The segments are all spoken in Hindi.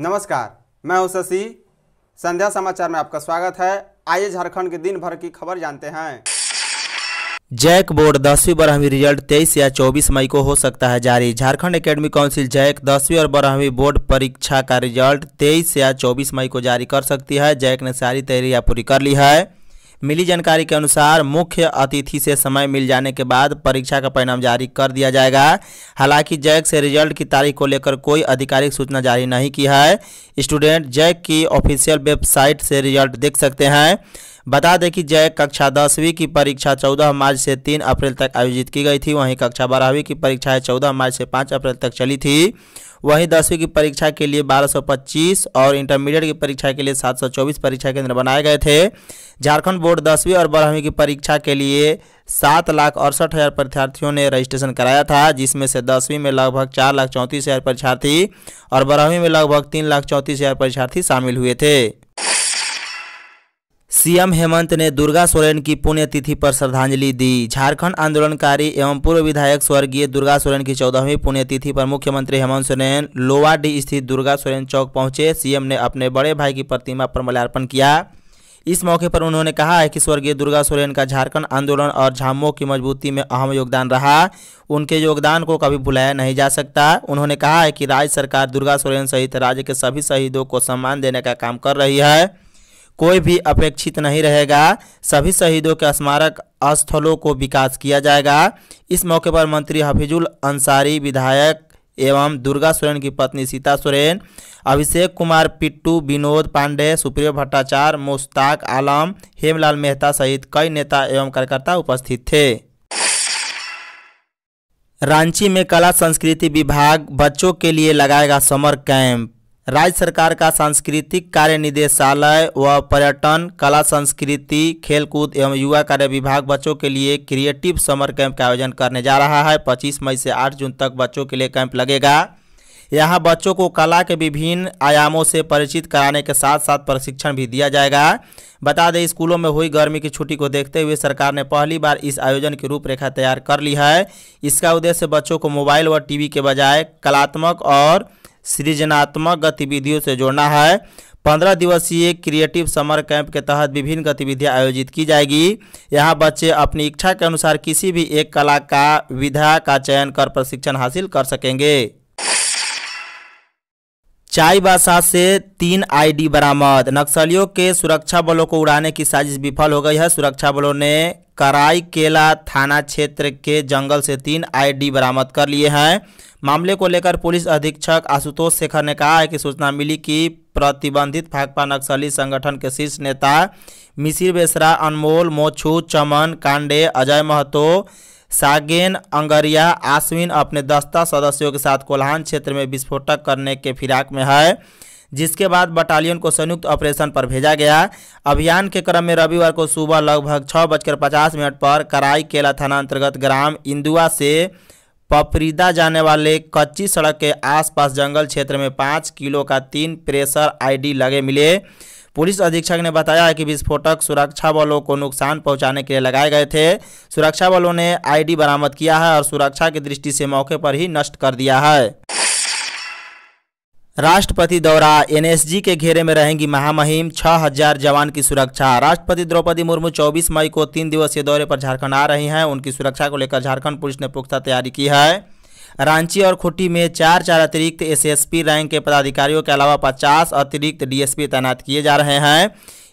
नमस्कार मैं हूं शशि संध्या समाचार में आपका स्वागत है आइए झारखंड के दिन भर की खबर जानते हैं जैक बोर्ड दसवीं बारहवीं रिजल्ट तेईस या चौबीस मई को हो सकता है जारी झारखंड एकेडमी काउंसिल जैक दसवीं और बारहवीं बोर्ड परीक्षा का रिजल्ट तेईस या चौबीस मई को जारी कर सकती है जैक ने सारी तैयारियां पूरी कर ली है मिली जानकारी के अनुसार मुख्य अतिथि से समय मिल जाने के बाद परीक्षा का परिणाम जारी कर दिया जाएगा हालांकि जैक से रिजल्ट की तारीख को लेकर कोई आधिकारिक सूचना जारी नहीं की है स्टूडेंट जैक की ऑफिशियल वेबसाइट से रिजल्ट देख सकते हैं बता दें कि जय कक्षा दसवीं की परीक्षा 14 मार्च से 3 अप्रैल तक आयोजित की गई थी वहीं कक्षा बारहवीं की परीक्षाएं 14 मार्च से 5 अप्रैल तक चली थी वहीं दसवीं की परीक्षा के लिए 1225 और इंटरमीडिएट की परीक्षा के लिए 724 परीक्षा केंद्र बनाए गए थे झारखंड बोर्ड दसवीं और बारहवीं की परीक्षा के लिए सात लाख अड़सठ हज़ार परीक्षार्थियों ने रजिस्ट्रेशन कराया था जिसमें से दसवीं में लगभग चार लाख चौंतीस हज़ार परीक्षार्थी और बारहवीं में लगभग तीन लाख चौंतीस हज़ार परीक्षार्थी शामिल हुए थे सीएम हेमंत ने दुर्गा सोरेन की पुण्यतिथि पर श्रद्धांजलि दी झारखंड आंदोलनकारी एवं पूर्व विधायक स्वर्गीय दुर्गा सोरेन की चौदहवीं पुण्यतिथि पर मुख्यमंत्री हेमंत सोरेन लोवाडी स्थित दुर्गा सोरेन चौक पहुंचे सीएम ने अपने बड़े भाई की प्रतिमा पर माल्यार्पण किया इस मौके पर उन्होंने कहा है कि स्वर्गीय दुर्गा सोरेन का झारखंड आंदोलन और झामो की मजबूती में अहम योगदान रहा उनके योगदान को कभी भुलाया नहीं जा सकता उन्होंने कहा है कि राज्य सरकार दुर्गा सोरेन सहित राज्य के सभी शहीदों को सम्मान देने का काम कर रही है कोई भी अपेक्षित नहीं रहेगा सभी शहीदों के स्मारक स्थलों को विकास किया जाएगा इस मौके पर मंत्री हफीजुल अंसारी विधायक एवं दुर्गा सोरेन की पत्नी सीता सोरेन अभिषेक कुमार पिट्टू विनोद पांडे सुप्रिय भट्टाचार्य मुश्ताक आलम हेमलाल मेहता सहित कई नेता एवं कार्यकर्ता उपस्थित थे रांची में कला संस्कृति विभाग बच्चों के लिए लगाएगा समर कैंप राज्य सरकार का सांस्कृतिक कार्य निदेशालय व पर्यटन कला संस्कृति खेलकूद एवं युवा कार्य विभाग बच्चों के लिए क्रिएटिव समर कैंप का आयोजन करने जा रहा है 25 मई से 8 जून तक बच्चों के लिए कैंप लगेगा यहाँ बच्चों को कला के विभिन्न आयामों से परिचित कराने के साथ साथ प्रशिक्षण भी दिया जाएगा बता दें स्कूलों में हुई गर्मी की छुट्टी को देखते हुए सरकार ने पहली बार इस आयोजन की रूपरेखा तैयार कर ली है इसका उद्देश्य बच्चों को मोबाइल व टीवी के बजाय कलात्मक और सृजनात्मक गतिविधियों से जोड़ना है पंद्रह दिवसीय क्रिएटिव समर कैंप के तहत विभिन्न गतिविधियां आयोजित की जाएगी यहां बच्चे अपनी इच्छा के अनुसार किसी भी एक कला का विधा का चयन कर प्रशिक्षण हासिल कर सकेंगे चाई बासा से तीन आईडी बरामद नक्सलियों के सुरक्षा बलों को उड़ाने की साजिश विफल हो गई है सुरक्षा बलों ने कराई केला थाना क्षेत्र के जंगल से तीन आईडी बरामद कर लिए हैं मामले को लेकर पुलिस अधीक्षक आशुतोष शेखर ने कहा है कि सूचना मिली कि प्रतिबंधित भाकपा नक्सली संगठन के शीर्ष नेता मिसिर बेसरा अनमोल मोछू चमन कांडे अजय महतो सागेन अंगरिया आश्विन अपने दस्ता सदस्यों के साथ कोल्हान क्षेत्र में विस्फोटक करने के फिराक में है जिसके बाद बटालियन को संयुक्त ऑपरेशन पर भेजा गया अभियान के क्रम में रविवार को सुबह लगभग छः बजकर पचास मिनट पर कराई केला थाना अंतर्गत ग्राम इंदुआ से पपरीदा जाने वाले कच्ची सड़क के आसपास जंगल क्षेत्र में पाँच किलो का तीन प्रेशर आईडी लगे मिले पुलिस अधीक्षक ने बताया है कि विस्फोटक सुरक्षा बलों को नुकसान पहुंचाने के लिए लगाए गए थे सुरक्षा बलों ने आईडी बरामद किया है और सुरक्षा की दृष्टि से मौके पर ही नष्ट कर दिया है राष्ट्रपति दौरा एनएसजी के घेरे में रहेंगी महामहिम छह हजार जवान की सुरक्षा राष्ट्रपति द्रौपदी मुर्मू 24 मई को तीन दिवसीय दौरे पर झारखंड आ रही हैं उनकी सुरक्षा को लेकर झारखंड पुलिस ने पुख्ता तैयारी की है रांची और खुट्टी में चार चार अतिरिक्त एसएसपी रैंक के पदाधिकारियों के अलावा पचास अतिरिक्त डीएसपी तैनात किए जा रहे हैं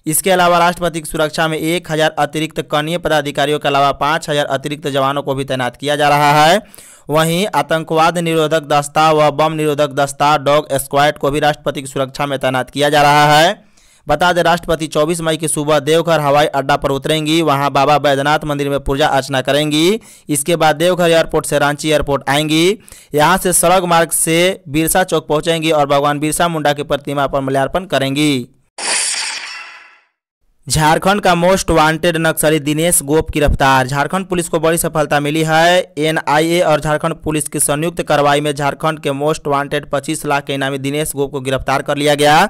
इसके अलावा राष्ट्रपति की सुरक्षा में एक हज़ार अतिरिक्त कनीय पदाधिकारियों के अलावा पाँच हज़ार अतिरिक्त जवानों को भी तैनात किया जा रहा है वहीं आतंकवाद निरोधक दस्ता व बम निरोधक दस्ता डॉग स्क्वाड को भी राष्ट्रपति की सुरक्षा में तैनात किया जा रहा है बता दें राष्ट्रपति 24 मई की सुबह देवघर हवाई अड्डा पर उतरेंगी वहां बाबा बैद्यनाथ मंदिर में पूजा अर्चना करेंगी इसके बाद देवघर एयरपोर्ट से रांची एयरपोर्ट आएंगी यहां से सड़क मार्ग से बिरसा चौक पहुंचेंगी और भगवान बिरसा मुंडा की प्रतिमा पर मूल्यार्पण करेंगी झारखंड का मोस्ट वांटेड नक्सली दिनेश गोप गिरफ्तार झारखंड पुलिस को बड़ी सफलता मिली है एनआईए और झारखंड पुलिस की संयुक्त कार्रवाई में झारखंड के मोस्ट वांटेड 25 लाख के इनामी दिनेश गोप को गिरफ्तार कर लिया गया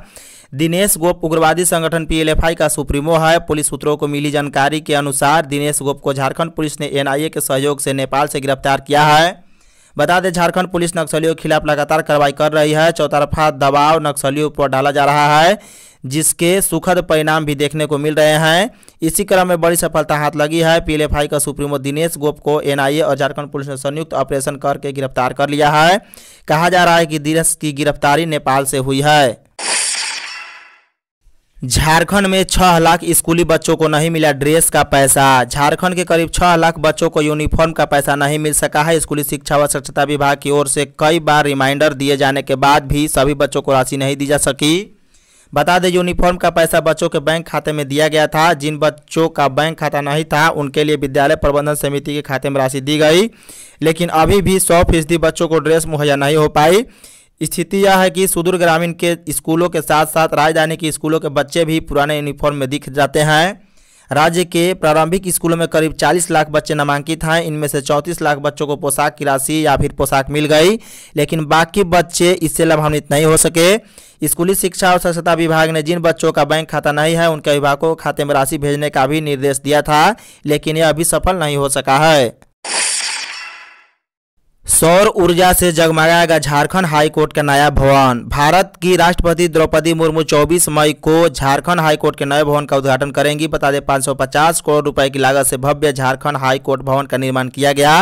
दिनेश गोप उग्रवादी संगठन पीएलएफआई का सुप्रीमो है पुलिस सूत्रों को मिली जानकारी के अनुसार दिनेश गोप को झारखंड पुलिस ने एनआईए के सहयोग से नेपाल से गिरफ्तार किया है बता दें झारखंड पुलिस नक्सलियों के खिलाफ लगातार कार्रवाई कर रही है चौतरफा दबाव नक्सलियों पर डाला जा रहा है जिसके सुखद परिणाम भी देखने को मिल रहे हैं इसी क्रम में बड़ी सफलता हाथ लगी है पीएलएफआई का सुप्रीमो दिनेश गोप को एनआईए और झारखंड पुलिस ने संयुक्त ऑपरेशन करके गिरफ्तार कर लिया है कहा जा रहा है कि दिनेश की गिरफ्तारी नेपाल से हुई है झारखंड में छह लाख स्कूली बच्चों को नहीं मिला ड्रेस का पैसा झारखंड के करीब छह लाख बच्चों को यूनिफॉर्म का पैसा नहीं मिल सका है स्कूली शिक्षा व स्वच्छता विभाग की ओर से कई बार रिमाइंडर दिए जाने के बाद भी सभी बच्चों को राशि नहीं दी जा सकी बता दें यूनिफॉर्म का पैसा बच्चों के बैंक खाते में दिया गया था जिन बच्चों का बैंक खाता नहीं था उनके लिए विद्यालय प्रबंधन समिति के खाते में राशि दी गई लेकिन अभी भी सौ फीसदी बच्चों को ड्रेस मुहैया नहीं हो पाई स्थिति यह है कि सुदूर ग्रामीण के स्कूलों के साथ साथ राजधानी के स्कूलों के बच्चे भी पुराने यूनिफॉर्म में दिख जाते हैं राज्य के प्रारंभिक स्कूलों में करीब 40 लाख बच्चे नामांकित हैं इनमें से 34 लाख बच्चों को पोशाक की राशि या फिर पोशाक मिल गई लेकिन बाकी बच्चे इससे लाभान्वित नहीं हो सके स्कूली शिक्षा और स्वच्छता विभाग ने जिन बच्चों का बैंक खाता नहीं है उनके विभाग को खाते में राशि भेजने का भी निर्देश दिया था लेकिन यह अभी सफल नहीं हो सका है सौर ऊर्जा से जगमगाएगा झारखंड हाईकोर्ट का नया भवन भारत की राष्ट्रपति द्रौपदी मुर्मू 24 मई को झारखंड हाईकोर्ट के नए भवन का उद्घाटन करेंगी बता दें 550 करोड़ रुपए की लागत से भव्य झारखंड हाईकोर्ट भवन का निर्माण किया गया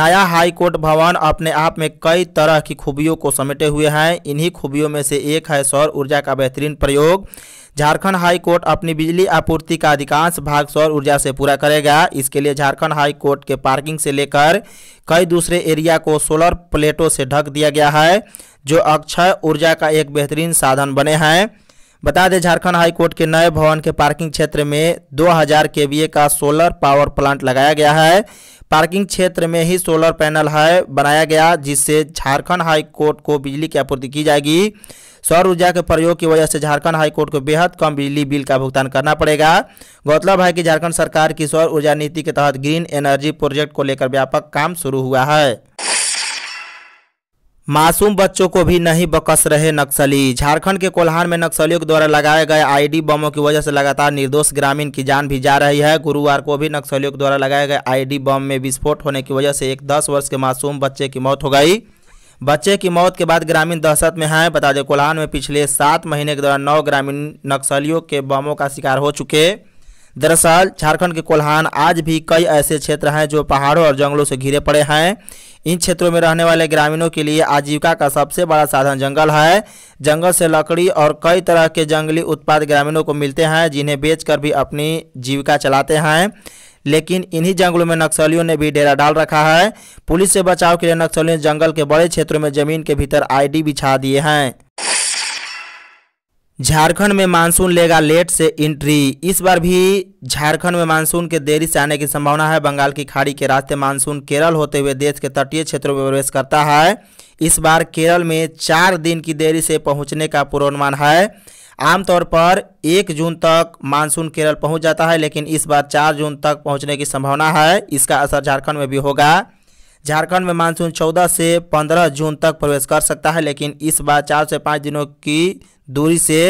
नया हाईकोर्ट भवन अपने आप में कई तरह की खूबियों को समेटे हुए हैं इन्हीं खूबियों में से एक है सौर ऊर्जा का बेहतरीन प्रयोग झारखंड हाई कोर्ट अपनी बिजली आपूर्ति का अधिकांश भाग सौर ऊर्जा से पूरा करेगा इसके लिए झारखंड हाई कोर्ट के पार्किंग से लेकर कई दूसरे एरिया को सोलर प्लेटों से ढक दिया गया है जो अक्षय ऊर्जा का एक बेहतरीन साधन बने हैं बता दें झारखंड हाईकोर्ट के नए भवन के पार्किंग क्षेत्र में 2000 केवीए का सोलर पावर प्लांट लगाया गया है पार्किंग क्षेत्र में ही सोलर पैनल है बनाया गया जिससे झारखंड हाईकोर्ट को बिजली की आपूर्ति की जाएगी सौर ऊर्जा के प्रयोग की वजह से झारखंड हाईकोर्ट को बेहद कम बिजली बिल का भुगतान करना पड़ेगा गौरतलब है कि झारखंड सरकार की सौर ऊर्जा नीति के तहत ग्रीन एनर्जी प्रोजेक्ट को लेकर व्यापक काम शुरू हुआ है मासूम बच्चों को भी नहीं बकस रहे नक्सली झारखंड के कोल्हान में नक्सलियों के द्वारा लगाए गए आईडी बमों की वजह से लगातार निर्दोष ग्रामीण की जान भी जा रही है गुरुवार को भी नक्सलियों के द्वारा लगाए गए आईडी बम में विस्फोट होने की वजह से एक दस वर्ष के मासूम बच्चे की मौत हो गई बच्चे की मौत के बाद ग्रामीण दहशत में हैं बता दें कोल्हान में पिछले सात महीने के दौरान नौ ग्रामीण नक्सलियों के बमों का शिकार हो चुके दरअसल झारखंड के कोल्हान आज भी कई ऐसे क्षेत्र हैं जो पहाड़ों और जंगलों से घिरे पड़े हैं इन क्षेत्रों में रहने वाले ग्रामीणों के लिए आजीविका का सबसे बड़ा साधन जंगल है जंगल से लकड़ी और कई तरह के जंगली उत्पाद ग्रामीणों को मिलते हैं जिन्हें बेचकर भी अपनी जीविका चलाते हैं लेकिन इन्हीं जंगलों में नक्सलियों ने भी डेरा डाल रखा है पुलिस से बचाव के लिए नक्सलियों ने जंगल के बड़े क्षेत्रों में जमीन के भीतर आईडी बिछा दिए हैं झारखंड में मानसून लेगा लेट से एंट्री इस बार भी झारखंड में मानसून के देरी से आने की संभावना है बंगाल की खाड़ी के रास्ते मानसून केरल होते हुए देश के तटीय क्षेत्रों में प्रवेश करता है इस बार केरल में चार दिन की देरी से पहुंचने का पूर्वानुमान है आमतौर पर एक जून तक मानसून केरल पहुंच जाता है लेकिन इस बार चार जून तक पहुंचने की संभावना है इसका असर झारखंड में भी होगा झारखंड में मानसून 14 से 15 जून तक प्रवेश कर सकता है लेकिन इस बार चार से पाँच दिनों की दूरी से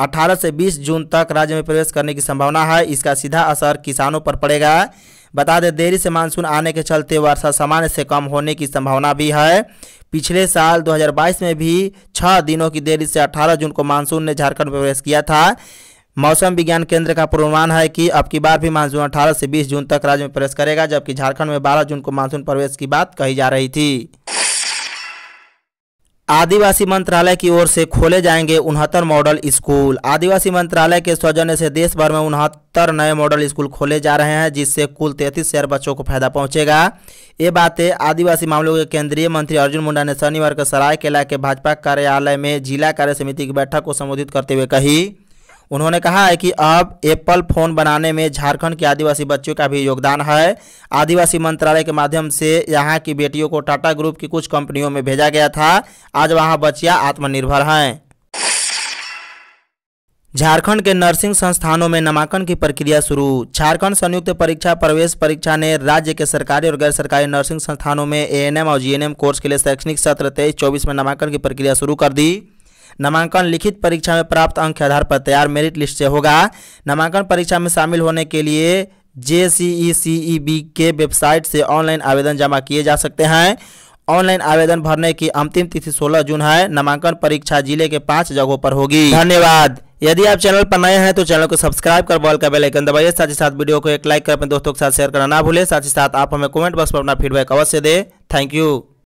18 से 20 जून तक राज्य में प्रवेश करने की संभावना है इसका सीधा असर किसानों पर पड़ेगा बता दें देरी से मानसून आने के चलते वर्षा सामान्य से कम होने की संभावना भी है पिछले साल 2022 में भी छः दिनों की देरी से 18 जून को मानसून ने झारखंड में प्रवेश किया था मौसम विज्ञान केंद्र का पूर्वानुमान है कि अब की बार भी मानसून 18 से 20 जून तक राज्य में प्रवेश करेगा जबकि झारखंड में 12 जून को मानसून प्रवेश की बात कही जा रही थी आदिवासी मंत्रालय की ओर से खोले जाएंगे उनहत्तर मॉडल स्कूल आदिवासी मंत्रालय के सौजन्य से देश भर में उनहत्तर नए मॉडल स्कूल खोले जा रहे हैं जिससे कुल तैंतीस हजार बच्चों को फायदा पहुंचेगा ये बातें आदिवासी मामलों के केंद्रीय मंत्री अर्जुन मुंडा ने शनिवार को सरायकेला के भाजपा कार्यालय में जिला कार्य समिति की बैठक को संबोधित करते हुए कही उन्होंने कहा है कि अब एप्पल फ़ोन बनाने में झारखंड के आदिवासी बच्चों का भी योगदान है आदिवासी मंत्रालय के माध्यम से यहाँ की बेटियों को टाटा ग्रुप की कुछ कंपनियों में भेजा गया था आज वहाँ बच्चिया आत्मनिर्भर हैं झारखंड के नर्सिंग संस्थानों में नामांकन की प्रक्रिया शुरू झारखंड संयुक्त परीक्षा प्रवेश परीक्षा ने राज्य के सरकारी और गैर सरकारी नर्सिंग संस्थानों में एएनएम और जीएनएम कोर्स के लिए शैक्षणिक सत्र तेईस चौबीस में नामांकन की प्रक्रिया शुरू कर दी नामांकन लिखित परीक्षा में प्राप्त अंक के आधार पर तैयार मेरिट लिस्ट से होगा नामांकन परीक्षा में शामिल होने के लिए जे सी ई बी के वेबसाइट से ऑनलाइन आवेदन जमा किए जा सकते हैं ऑनलाइन आवेदन भरने की अंतिम तिथि 16 जून है नामांकन परीक्षा जिले के पांच जगहों पर होगी धन्यवाद यदि आप चैनल पर नए हैं तो चैनल को सब्सक्राइब कर बॉल का बेल आइकन दबाइए साथ ही साथ वीडियो को एक लाइक कर अपने दोस्तों के साथ शेयर करना ना भूलें साथ ही साथ आप हमें कमेंट बॉक्स पर अपना फीडबैक अवश्य दे थैंक यू